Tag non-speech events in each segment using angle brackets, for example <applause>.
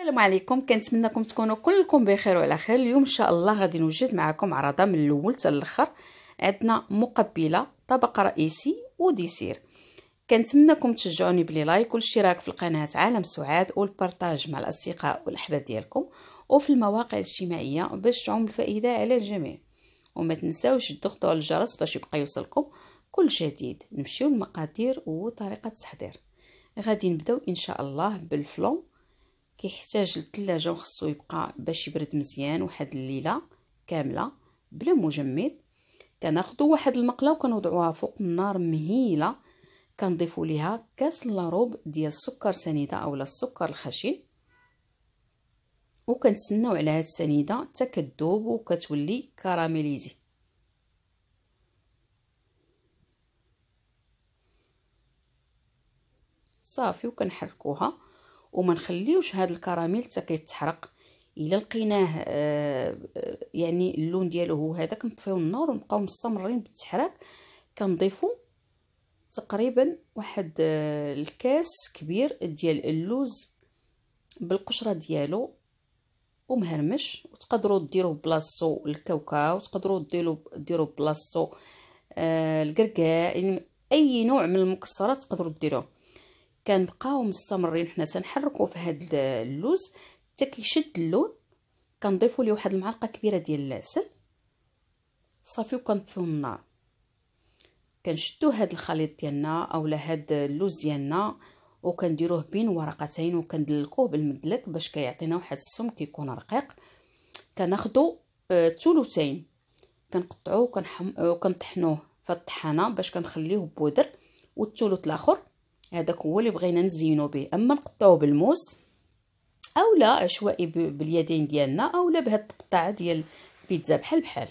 السلام عليكم كنتمنىكم تكونوا كلكم بخير وعلى خير اليوم ان شاء الله غادي نوجد معكم عرضه من الاول حتى الاخر عندنا مقبله طبق رئيسي وديسير كنتمنىكم تشجعوني بلي لايك والاشتراك في القناه عالم سعاد والبارطاج مع الاصدقاء والاحباب ديالكم وفي المواقع الاجتماعيه باش تعم الفائده على الجميع وما تنساوش تضغطوا على الجرس باش يبقى يوصلكم كل جديد نمشيو للمقادير وطريقه التحضير غادي نبداو ان شاء الله بالفلون كيحتاج للثلاجة وخصو يبقى باش يبرد مزيان واحد الليله كامله بلا مجمد كناخذوا واحد المقله وكنوضعوها فوق النار مهيله كنضيفوا ليها كاس لا ربع ديال السكر سنيده اولا السكر الخشن وكنتسناو على هاد السنيده حتى كتذوب وكتولي كراميليزي صافي وكنحركوها وما نخليوش هاد الكراميل حتى كيتحرق الا لقيناه آه، آه، يعني اللون ديالو هو هذا كنطفيو النار ونبقاو مستمرين بالتحراك كنضيفو تقريبا واحد آه، الكاس كبير ديال اللوز بالقشره ديالو ومهرمش وتقدروا ديروه بلاصتو الكاوكاو تقدروا ديرو ديروا بلاصتو آه الكركاع يعني اي نوع من المكسرات تقدروا ديروه كنبقاو مستمرين حنا تنحركو في هاد اللوز حتى كيشد اللون كنضيفوا ليه واحد المعلقه كبيره ديال العسل صافي وكنطفيو النار كنشدو هاد الخليط ديالنا اولا هاد اللوز ديالنا وكنديروه بين ورقتين وكندلكوه بالمدلك باش كيعطينا واحد السم كيكون رقيق كناخدو آه، ثلثين كنقطعوه آه، وكنطحنوه في الطحانه باش كنخليوه بودر والثلث الاخر هذاك هو اللي بغينا نزينو به اما نقطعو بالموس اولا عشوائي باليدين ديالنا اولا بهاد التقطاعه ديال البيتزا بحال بحال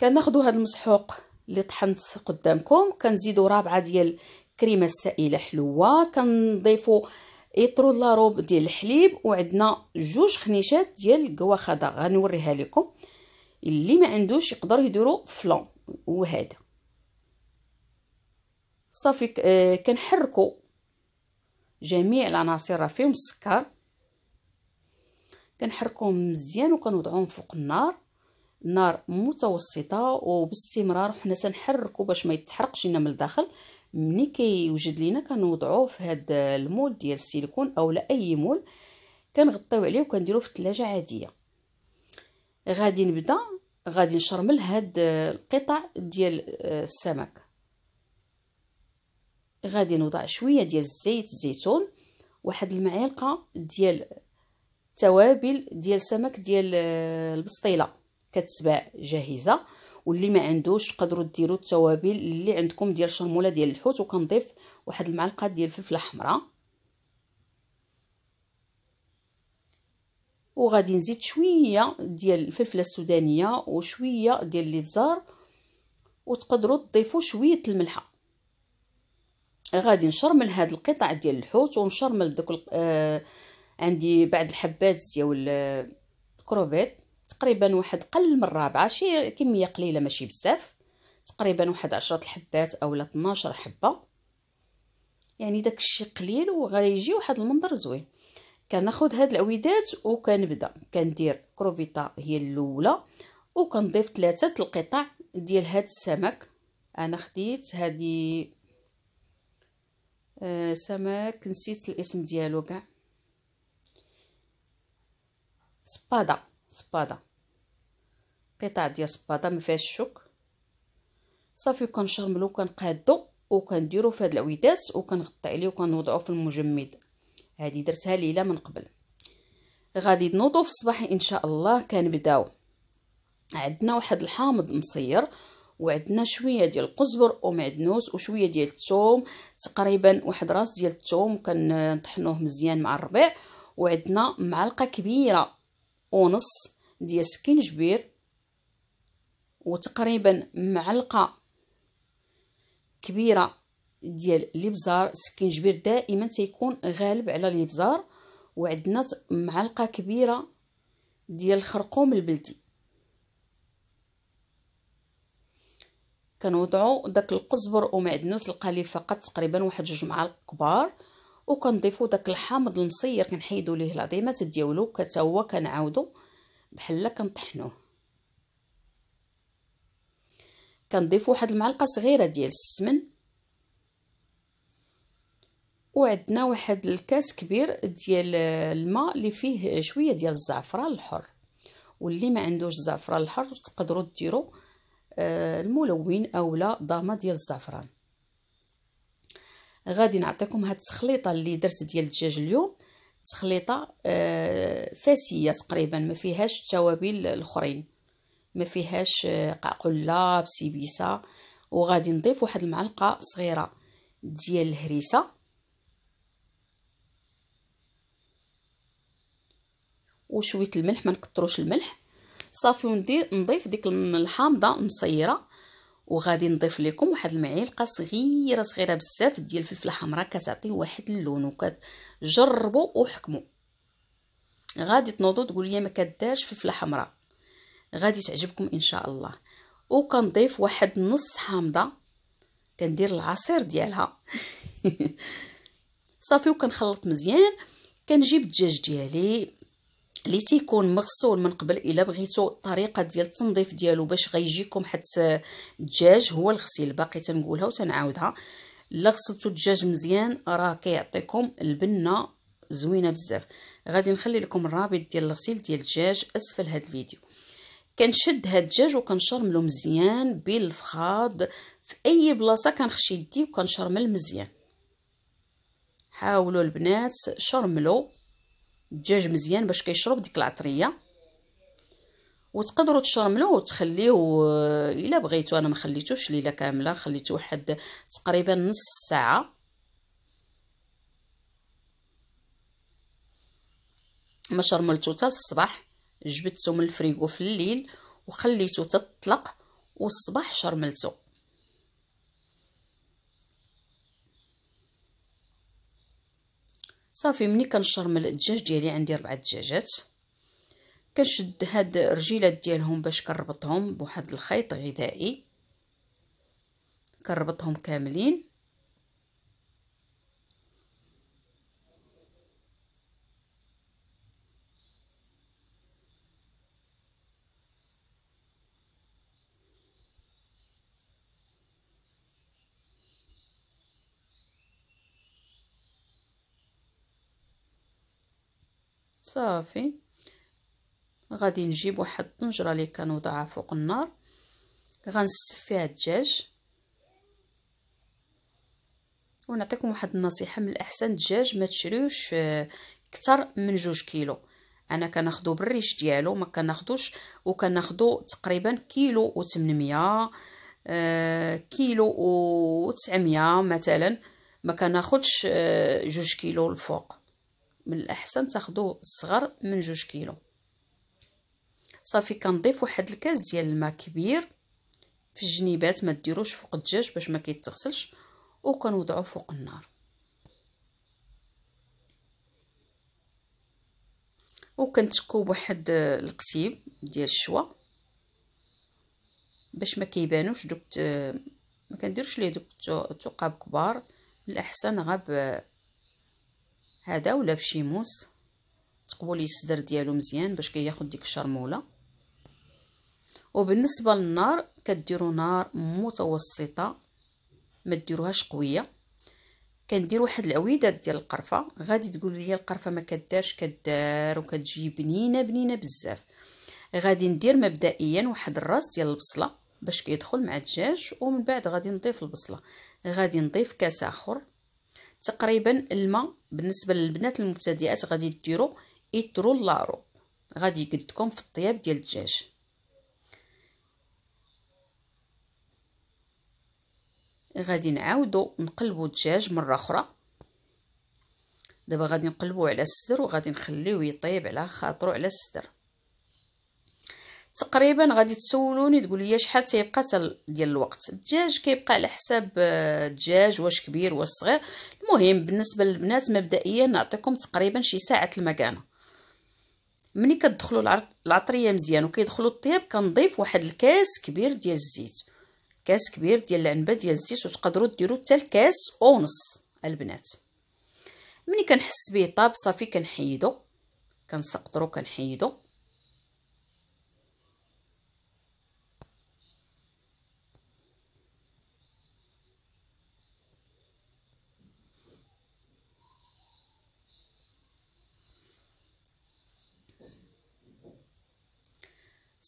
كناخذوا هاد المسحوق اللي طحنت قدامكم كنزيدوا رابعه ديال كريمه السائله حلوه كنضيفوا اطرو لاروب ديال الحليب وعندنا جوج خنيشات ديال الكواخه غنوريها لكم اللي ما عندوش يقدر يديروا فلون وهذا صافي آه، كنحركو جميع العناصر راه فيهم السكر كنحركوهم مزيان وكنوضعوهم فوق النار نار متوسطه وباستمرار حنا تنحركو باش ما يتحرقش لنا من الداخل ملي كيوجد لينا كنوضعوه في هاد المول ديال السيليكون اولا اي مول كنغطيو عليه وكنديروه في الثلاجه عاديه غادي نبدا غادي نشرمل هاد القطع ديال آه، السمك غادي نوضع شويه ديال زيت الزيتون واحد المعلقه ديال التوابل ديال سمك ديال آه، البسطيله كتباع جاهزه واللي ما عندوش تقدروا ديروا التوابل اللي عندكم ديال شرموله ديال الحوت وكنضيف واحد المعلقه ديال الفلفله حمراء وغادي نزيد شويه ديال الفلفله السودانيه وشويه ديال الابزار وتقدروا تضيفوا شويه الملحه غادي نشرمل هاد القطع ديال الحوت ونشرمل دوك آه عندي بعض الحبات ديال آه، الكروفيت تقريبا واحد قل من الرابعه شي كميه قليله ماشي بزاف تقريبا واحد عشرة الحبات اولا 12 حبه يعني داك الشيء قليل وغيجي واحد المنظر زوين كناخذ هاد العويدات وكنبدا كندير كروفيتا هي الاولى وكنضيف ثلاثه القطع ديال هاد السمك انا خديت هادي سمك نسيت الاسم ديالو كاع سبادا سبادا قطع ديال سبادا ما فيهاش الشوك صافي كنشرملو كنقادو وكنديرو في هاد العويدات وكنغطي عليه وكنوضعو في المجمد هادي درتها ليله من قبل غادي نوضو في الصباح ان شاء الله كنبداو عندنا واحد الحامض مصير وعندنا شويه ديال القزبر ومعدنوس وشويه ديال الثوم تقريبا واحد راس ديال الثوم كنطحنوه مزيان مع الربيع وعندنا معلقه كبيره ونص ديال سكينجبير وتقريبا معلقه كبيره ديال الابزار السكينجبير دائما تيكون غالب على الابزار وعندنا معلقه كبيره ديال الخرقوم البلدي كنوضعوا داك القزبر ومعدنوس القليل فقط تقريبا واحد جوج معالق كبار وكنضيفوا داك الحامض المصير كنحيدوا ليه العظيمات ديالو حتى هو كنعاودوا بحال كنطحنوه كنضيفوا واحد المعلقه صغيره ديال السمن وعندنا واحد الكاس كبير ديال الماء اللي فيه شويه ديال الزعفران الحر واللي ما عندوش الزعفران الحر تقدروا ديروا آه، الملون اولا ضامه ديال الزعفران غادي نعطيكم هاد التخليطه اللي درت ديال الدجاج اليوم تخليطه آه، فاسيه تقريبا ما فيهاش التوابل الاخرين ما فيهاش آه، قعقله بسيبيسه وغادي نضيف واحد المعلقه صغيره ديال الهريسه وشويه الملح ما نكثروش الملح صافي وندير نضيف ديك الحامضه مصيره وغادي نضيف لكم واحد المعلقه صغيره صغيره بزاف ديال الفلفله حمراء كتعطي واحد اللون وكتجربوا وحكموا غادي تنوضوا تقول لي ما كداش فلفله حمراء غادي تعجبكم ان شاء الله وكنضيف واحد نص حامضه كندير العصير ديالها <laughs> صافي وكنخلط مزيان كنجيب الدجاج ديالي اللي تيكون مغسول من قبل الا بغيتو الطريقه ديال التنظيف ديالو باش غيجيكم حتى الدجاج هو الغسيل باقي تنقولها وتنعاودها الا غسلتو الدجاج مزيان راه كيعطيكم البنه زوينه بزاف غادي نخلي لكم الرابط ديال الغسيل ديال الدجاج اسفل هاد الفيديو كنشد هاد الدجاج وكنشرملو مزيان بالفخاض في اي بلاصه كنخشي يدي وكنشرمل مزيان حاولوا البنات شرملو الدجاج مزيان باش كيشرب ديك العطريه وتقدروا تشرملوه وتخليه آه، الا بغيتو انا ما خليتوش ليله كامله خليته واحد تقريبا نص ساعه ما شرملتو حتى الصباح جبدته من الفريغو في الليل وخليته تطلق والصباح شرملته صافي ملي كنشرمل الدجاج ديالي عندي ربعة دجاجات كنشد هاد الرجيلات ديالهم باش كنربطهم بواحد الخيط غذائي كنربطهم كاملين صافي غادي نجيب واحد الطنجره اللي كنوضعها فوق النار غنسف فيها الدجاج ونعطيكم واحد النصيحه من الاحسن الدجاج ما تشريوش اكثر آه، من جوج كيلو انا كناخذو بالريش ديالو ما كناخذوش وكناخذو تقريبا كيلو و800 آه، كيلو و900 مثلا ما كناخذش آه، جوج كيلو الفوق من الاحسن تاخذوا الصغر من جوج كيلو صافي كنضيف واحد الكاس ديال الماء كبير في الجنيبات ما ديروش فوق الدجاج باش ما كيتغسلش وكنوضعو فوق النار وكنتكو بواحد القتيب ديال الشوا باش ما كيبانوش دوك ما كنديروش ليه دوك ثقاب كبار الاحسن غاب هذا ولا بشي موس تقبل الصدر ديالو مزيان باش كياخد ديك الشرموله وبالنسبه للنار كديروا نار متوسطه ما ديروهاش قويه كندير واحد العويدات ديال القرفه غادي تقول لي القرفه ما كدارش كدار وكتجي بنينه بنينه بزاف غادي ندير مبدئيا واحد الراس ديال البصله باش كيدخل مع الدجاج ومن بعد غادي نضيف البصله غادي نضيف كاس اخر تقريبا الماء بالنسبه للبنات المبتدئات غادي ديروا ايترو لارو غادي يقدكم في الطياب ديال الدجاج غادي نعاودو نقلبو الدجاج مره اخرى دابا غادي نقلبو على السدر وغادي نخليوه يطيب على خاطرو على السدر تقريبا غادي تسولوني تقول لي شحال تيبقى ديال الوقت الدجاج كيبقى على حساب آه، الدجاج واش كبير واش صغير المهم بالنسبه للبنات مبدئيا نعطيكم تقريبا شي ساعه المكانه ملي كتدخلوا العطريه مزيان وكيدخلوا الطياب كنضيف واحد الكاس كبير ديال الزيت كاس كبير ديال العنبه ديال الزيت وتقدروا ديروا حتى الكاس ونص البنات ملي كنحس به طاب صافي كنحيدو كنسقطرو كنحيدو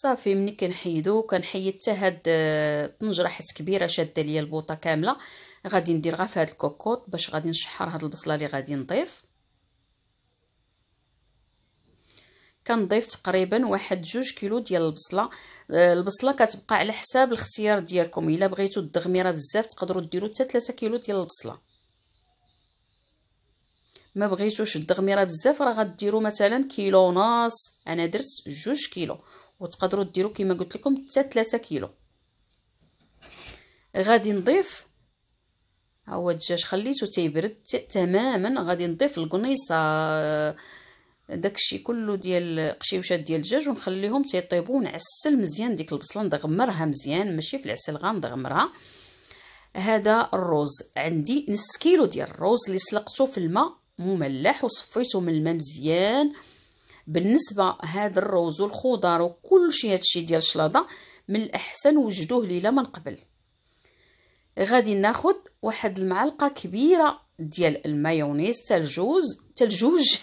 صافي ملي كنحيدو كنحيد حتى هاد الطنجره آه، حيت كبيره شاده ليا البوطه كامله غادي ندير غا في هاد الكوكوط باش غادي نشحر هاد البصله اللي غادي نضيف كنضيف تقريبا واحد جوج كيلو ديال البصله آه، البصله كتبقى على حساب الاختيار ديالكم الا بغيتو الدغميره بزاف تقدروا ديروا حتى 3 كيلو ديال البصله ما بغيتوش الدغميره بزاف راه غديروا مثلا كيلو ونص انا درت جوج كيلو وتقدروا ديروا كما قلت لكم حتى 3 كيلو غادي نضيف ها هو الدجاج خليته تيبرد تماما غادي نضيف القنيصه داكشي كله ديال قشيوشات ديال الدجاج ونخليهم تيطيبوا ونعسل مزيان ديك البصله نغمرها مزيان ماشي في العسل غنغمرها هذا الرز عندي نص كيلو ديال الرز اللي سلقته في الماء مملح وصفيته من الماء مزيان آه بالنسبه هذا الروز والخضر وكل شيء هادشي ديال الشلاضه من الاحسن وجدوه ليله من قبل غادي ناخد واحد المعلقه كبيره ديال المايونيز تاع الجوز تاع الجوج <laughs>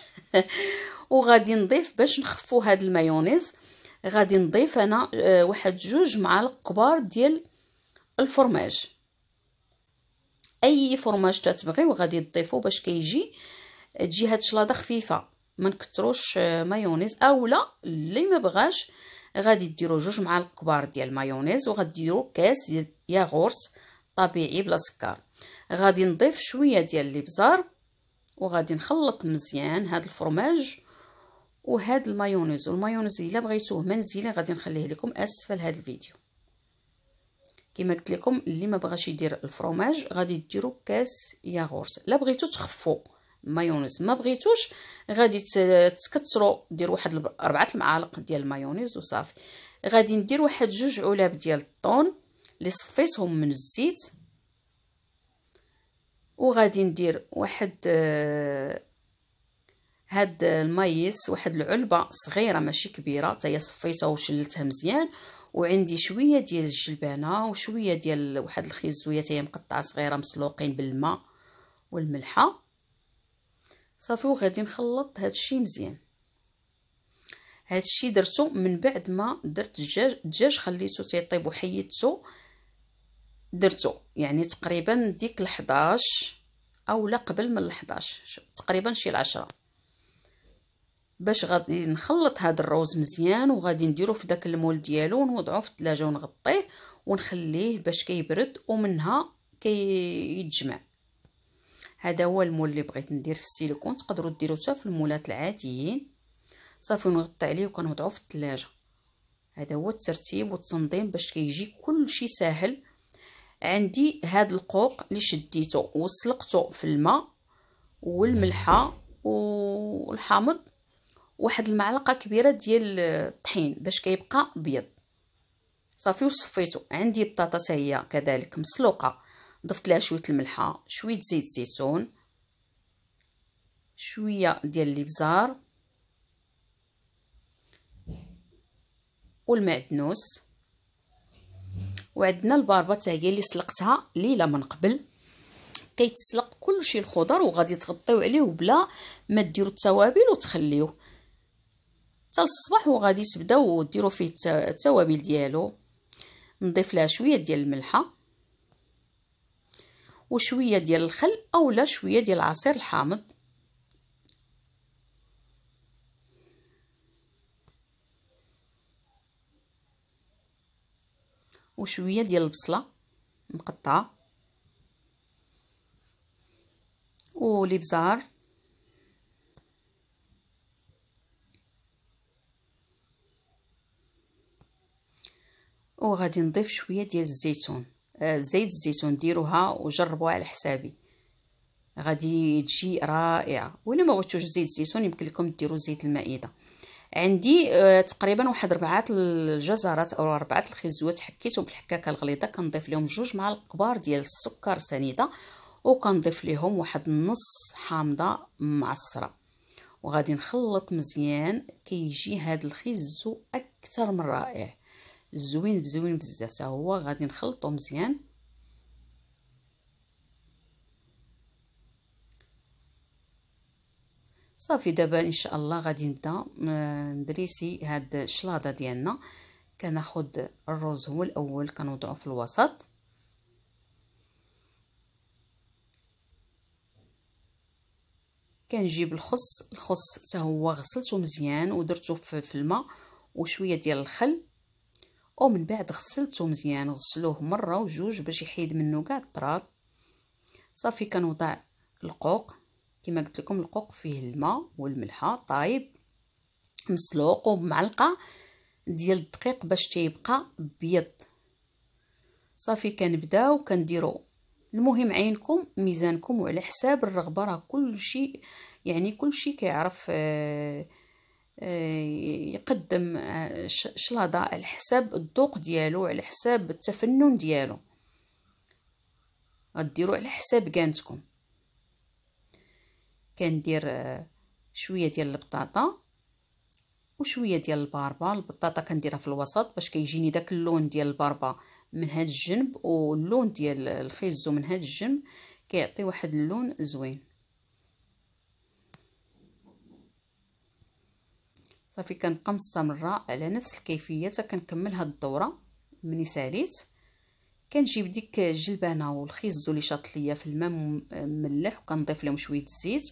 وغادي نضيف باش نخفو هاد المايونيز غادي نضيف انا آه، واحد جوج معالق كبار ديال الفرماج اي فرماج تتبغي وغادي تضيفوه باش كيجي تجي هاد الشلاضه خفيفه ما نكثروش آه، مايونيز اولا اللي ما بغاش غادي ديروا جوج معالق كبار ديال مايونيز وغديروا كاس ياغورت طبيعي بلا سكر غادي نضيف شويه ديال الابزار وغادي نخلط مزيان هاد الفرماج وهاد المايونيز والمايونيز الا بغيتوه منزلي غادي نخليه لكم اسفل هاد الفيديو كما قلت لكم اللي ما بغاش يدير الفرماج غادي ديروا كاس ياغورت لا بغيتو تخفوا مايونيز ما بغيتوش غادي تكثروا دير واحد اربعه المعالق ديال المايونيز وصافي غادي ندير واحد جوج علب ديال الطون اللي صفيتهم من الزيت وغادي ندير واحد هاد المايس واحد العلبه صغيره ماشي كبيره حتى هي صفيتها وشلتها مزيان وعندي شويه ديال الجلبانه وشويه ديال واحد الخيزويه تاي مقطعه صغيره مسلوقين بالماء والملحه صافي وغادي نخلط هادشي مزيان هادشي درتو من بعد ما درت الدجاج الدجاج خليته تيطيب وحيدته درتو يعني تقريبا ديك ال11 او لا قبل من ال11 تقريبا شي العشرة باش غادي نخلط هاد الروز مزيان وغادي نديرو في داك المول ديالو ونوضعو في الثلاجه ونغطيه ونخليه باش كيبرد ومنها كيتجمع كي هذا هو المول اللي بغيت ندير في السيليكون تقدروا ديروه حتى في المولات العاديين صافي نغطي عليه وكنوضعوه في الثلاجه هذا هو الترتيب والتنظيم باش كيجي كلشي ساهل عندي هاد القوق اللي شديته وسلقته في الماء والملحه والحامض واحد المعلقه كبيره ديال الطحين باش كيبقى ابيض صافي وصفيته عندي بطاطا هي كذلك مسلوقه ضفت لها شويه الملحه شويه زيت الزيتون شويه ديال الابزار والمعدنوس وعندنا الباربه حتى هي اللي سلقتها ليله من قبل كيتسلق كلشي الخضر وغادي تغطيو عليه بلا ما ديروا التوابل وتخليوه حتى الصباح وغادي تبداو ديروا فيه التوابل ديالو نضيف لها شويه ديال الملحه وشوية ديال الخل أولا شوية ديال العصير الحامض وشويه ديال البصله مقطعه والابزار وغادي نضيف شويه ديال الزيتون آه، زيت الزيتون ديروها وجربوها على حسابي غادي تجي رائعه ولا ما بغيتوش زيت الزيتون يمكن لكم ديروا زيت المائده عندي آه، تقريبا واحد ربعات الجزرات او ربعات الخزوات حكيتهم في الحكاكه الغليظه كنضيف لهم جوج معالق كبار ديال السكر سنيده وكنضيف لهم واحد النص حامضه معصره وغادي نخلط مزيان كيجي كي هاد الخزو اكثر من رائع زوين بزوين بزاف حتى هو غادي نخلطو مزيان صافي دابا ان شاء الله غادي نبدا ندريسي هاد الشلاضه ديالنا كناخد الروز هو الاول كنوضعو في الوسط كنجيب الخص الخص حتى هو غسلته مزيان ودرته في الماء وشويه ديال الخل ومن بعد غسلته مزيان غسلوه مره وجوج باش يحيد منه كاع التراب صافي كنوضع القوق كما قلت لكم القوق فيه الماء والملحه طايب مسلوق ومعلقه ديال الدقيق باش تيبقى بيض صافي كنبداو كنديرو المهم عينكم ميزانكم وعلى حساب الرغبه راه كلشي يعني كلشي كيعرف آه يقدم آه، شلاضة على حساب الذوق ديالو على حساب التفنن ديالو غديروا على حساب كانتكم كندير آه، شويه ديال البطاطا وشويه ديال الباربا البطاطا كنديرها في الوسط باش كيجيني داك اللون ديال الباربا من هاد الجنب واللون ديال الخيزو من هاد الجنب كيعطي واحد اللون زوين صافي كنبقى مستمره على نفس الكيفيه حتى كنكمل هاد الدوره ملي ساليت كنجيب ديك الجلبانه والخيزو اللي شاط ليا في الماء مملح وكنضيف لهم شويه الزيت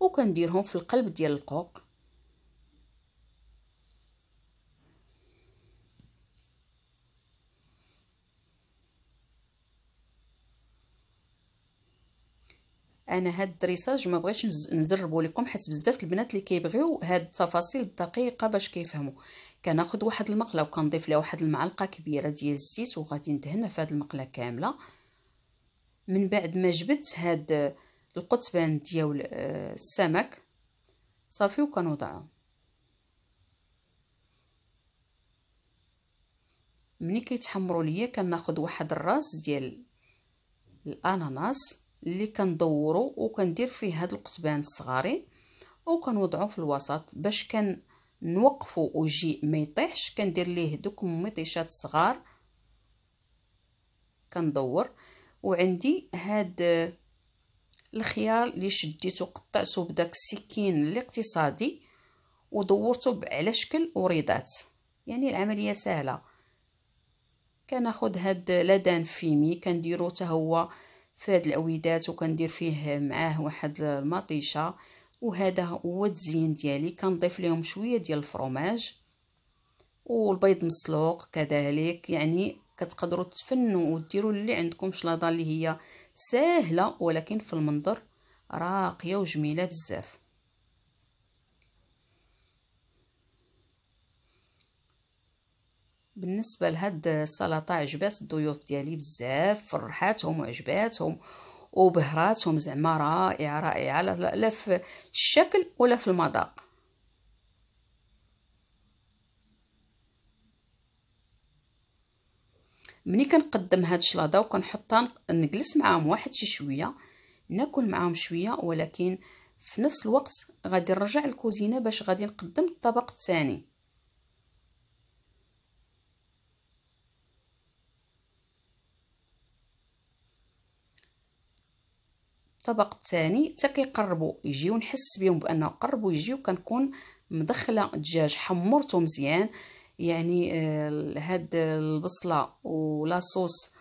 وكنديرهم في القلب ديال القوق انا هاد الدريساج ما بغيتش نزربو لكم حيت بزاف البنات اللي كيبغيو هاد التفاصيل الدقيقه باش كيفهموا كناخذ واحد المقله وكنضيف لها واحد المعلقه كبيره ديال الزيت وغادي ندهنها في هاد المقله كامله من بعد ما جبت هاد القطبان ديال آه، السمك صافي وكنوضعها ملي كيتحمروا ليا كناخذ واحد الراس ديال الاناناس اللي كندورو وكندير فيه هاد القطبان الصغارين وكنوضعو في الوسط باش كان نوقفو ويجي ما يطيحش كندير ليه دوك مطيشات صغار كندور وعندي هاد الخيار اللي شديته قطعته بداك السكين الاقتصادي ودورته على شكل وريضات يعني العمليه سهله كناخد هاد لدان فيمي كنديرو حتى هو في هاد الاويدات وكندير فيه معاه واحد المطيشه وهذا هو التزيين ديالي كنضيف لهم شويه ديال الفرماج والبيض مسلوق كذلك يعني كتقدروا تفنوا وديروا اللي عندكم شلاضه اللي هي سهله ولكن في المنظر راقيه وجميله بزاف بالنسبه لهاد السلطه عجبات الضيوف ديالي بزاف فرحاتهم وعجباتهم وبهراتهم زعما رائعه رائعه لا في الشكل ولا في المذاق ملي كنقدم هاد الشلاضه وكنحطها نجلس معاهم واحد شي شويه ناكل معاهم شويه ولكن في نفس الوقت غادي نرجع للكوزينه باش غادي نقدم الطبق الثاني الطبق الثاني حتى كيقربوا يجيو نحس بهم بانه قربوا يجيو كنكون مدخله دجاج حمرته مزيان يعني آه، هاد البصله ولاصوص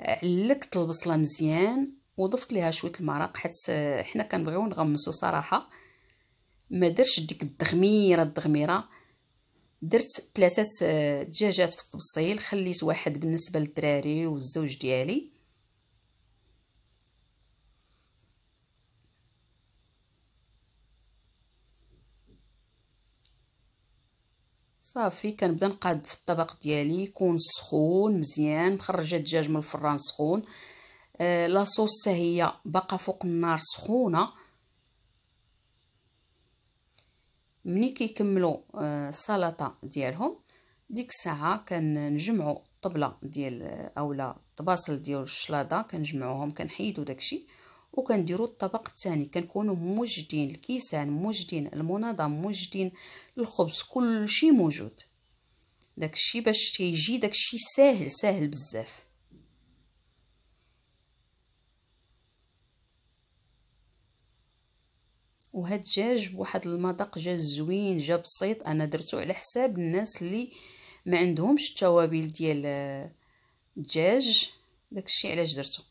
علقت البصله مزيان وضفت ليها شويه المرق حيت آه، حنا كنبغيو نغمسو صراحه ما درتش ديك الدغميره الدغميره درت ثلاثه آه، دجاجات في الطبسيل خليت واحد بالنسبه للدراري والزوج ديالي صافي كنبدا نقاد في الطبق ديالي يكون سخون مزيان مخرجه الدجاج من الفران سخون آه لاصوص هي باقا فوق النار سخونه ملي كيكملوا آه السلطه ديالهم ديك الساعه كنجمعوا الطبله ديال آه، اولا الطباصل ديال الشلاضه كنجمعوهم كنحيدوا داكشي وكنديروا الطبق الثاني كنكونوا موجدين الكيسان موجدين المنظم موجدين الخبز كل شيء موجود داكشي باش تيجي داكشي ساهل ساهل بزاف وهاد الدجاج بواحد المذاق جا زوين جا بسيط انا درتو على حساب الناس اللي ما عندهمش التوابل ديال الدجاج آه، داكشي علاش درتو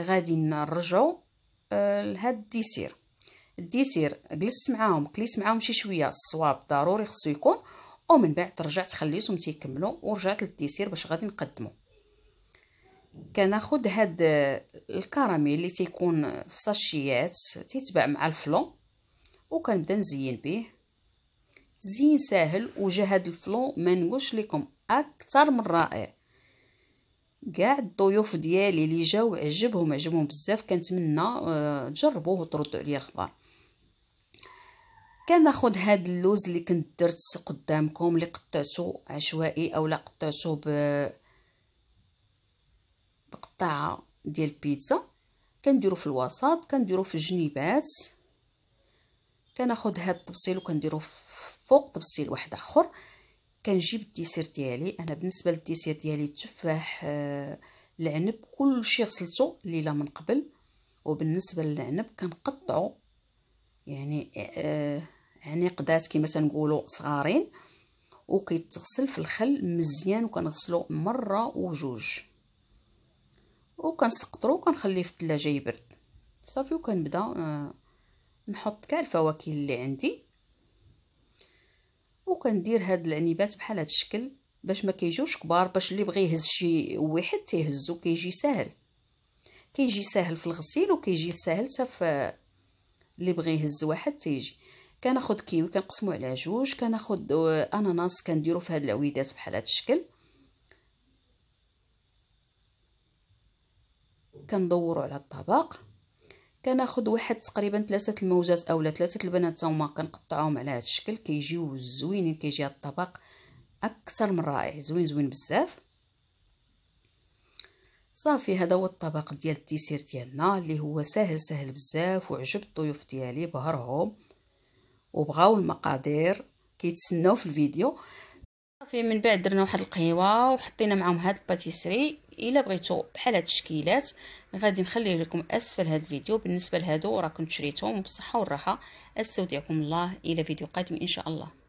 غادي نرجعو آه، لهاد الديسير الديسير جلست معاهم كليت معاهم شي شويه الصواب ضروري خصو يكون ومن بعد رجعت خليتهم تيكملوا ورجعت للديسير باش غادي نقدمه كناخد هاد آه، الكراميل اللي تيكون في ساشيات تيتباع مع الفلون وكنبدا نزين به زين ساهل وجا هاد الفلون ما نقولش لكم اكثر من رائع كاع الضيوف ديالي اللي جاو عجبهم عجبهم بزاف كنتمنى آه، تجربوه وتردوا عليا الخبر كناخذ هاد اللوز اللي كنت درت قدامكم اللي قطعته عشوائي اولا قطعته ب بقطعه ديال البيتزا كنديرو في الوسط كنديرو في الجنيبات كناخذ هاد الطبسيل وكنديرو فوق طبسيل واحد اخر كنجيب الديسير ديالي انا بالنسبه للديسير ديالي التفاح آه العنب كلشي غسلته ليله من قبل وبالنسبه للعنب كنقطعو يعني آه قدات كما تنقولوا صغارين وكيتغسل في الخل مزيان وكنغسلو مره وجوج وكنسقطرو وكنخليه في الثلاجه يبرد صافي وكنبدا آه نحط كاع الفواكه اللي عندي وكندير هاد العنيبات بحال هاد الشكل باش ما كيجيوش كبار باش اللي بغى يهز شي واحد تيهزو كيجي ساهل كيجي ساهل في الغسيل وكيجي ساهل حتى في اللي بغى يهز واحد تيجي كناخذ كيوي كنقسمو على جوج كناخذ اناناس كنديرو في هاد العويدات بحال هاد الشكل كندورو على الطبق كناخد واحد تقريبا ثلاثه الموزات اولا ثلاثه البنات هما كنقطعهم على هذا الشكل كيجيو زوينين كيجي الطبق اكثر من رائع زوين زوين بزاف صافي هذا هو الطبق ديال التيسير ديالنا اللي هو سهل سهل بزاف وعجب الضيوف ديالي بهرهم وبغاو المقادير كيتسناو في الفيديو صافي من بعد درنا واحد القهيوه وحطينا معاهم هاد الباتيسري الا بغيتو بحال هاد التشكيلات غادي نخليه لكم اسفل هاد الفيديو بالنسبه لهادو راكم شريتهم بالصحه والراحه استودعكم الله الى فيديو قادم ان شاء الله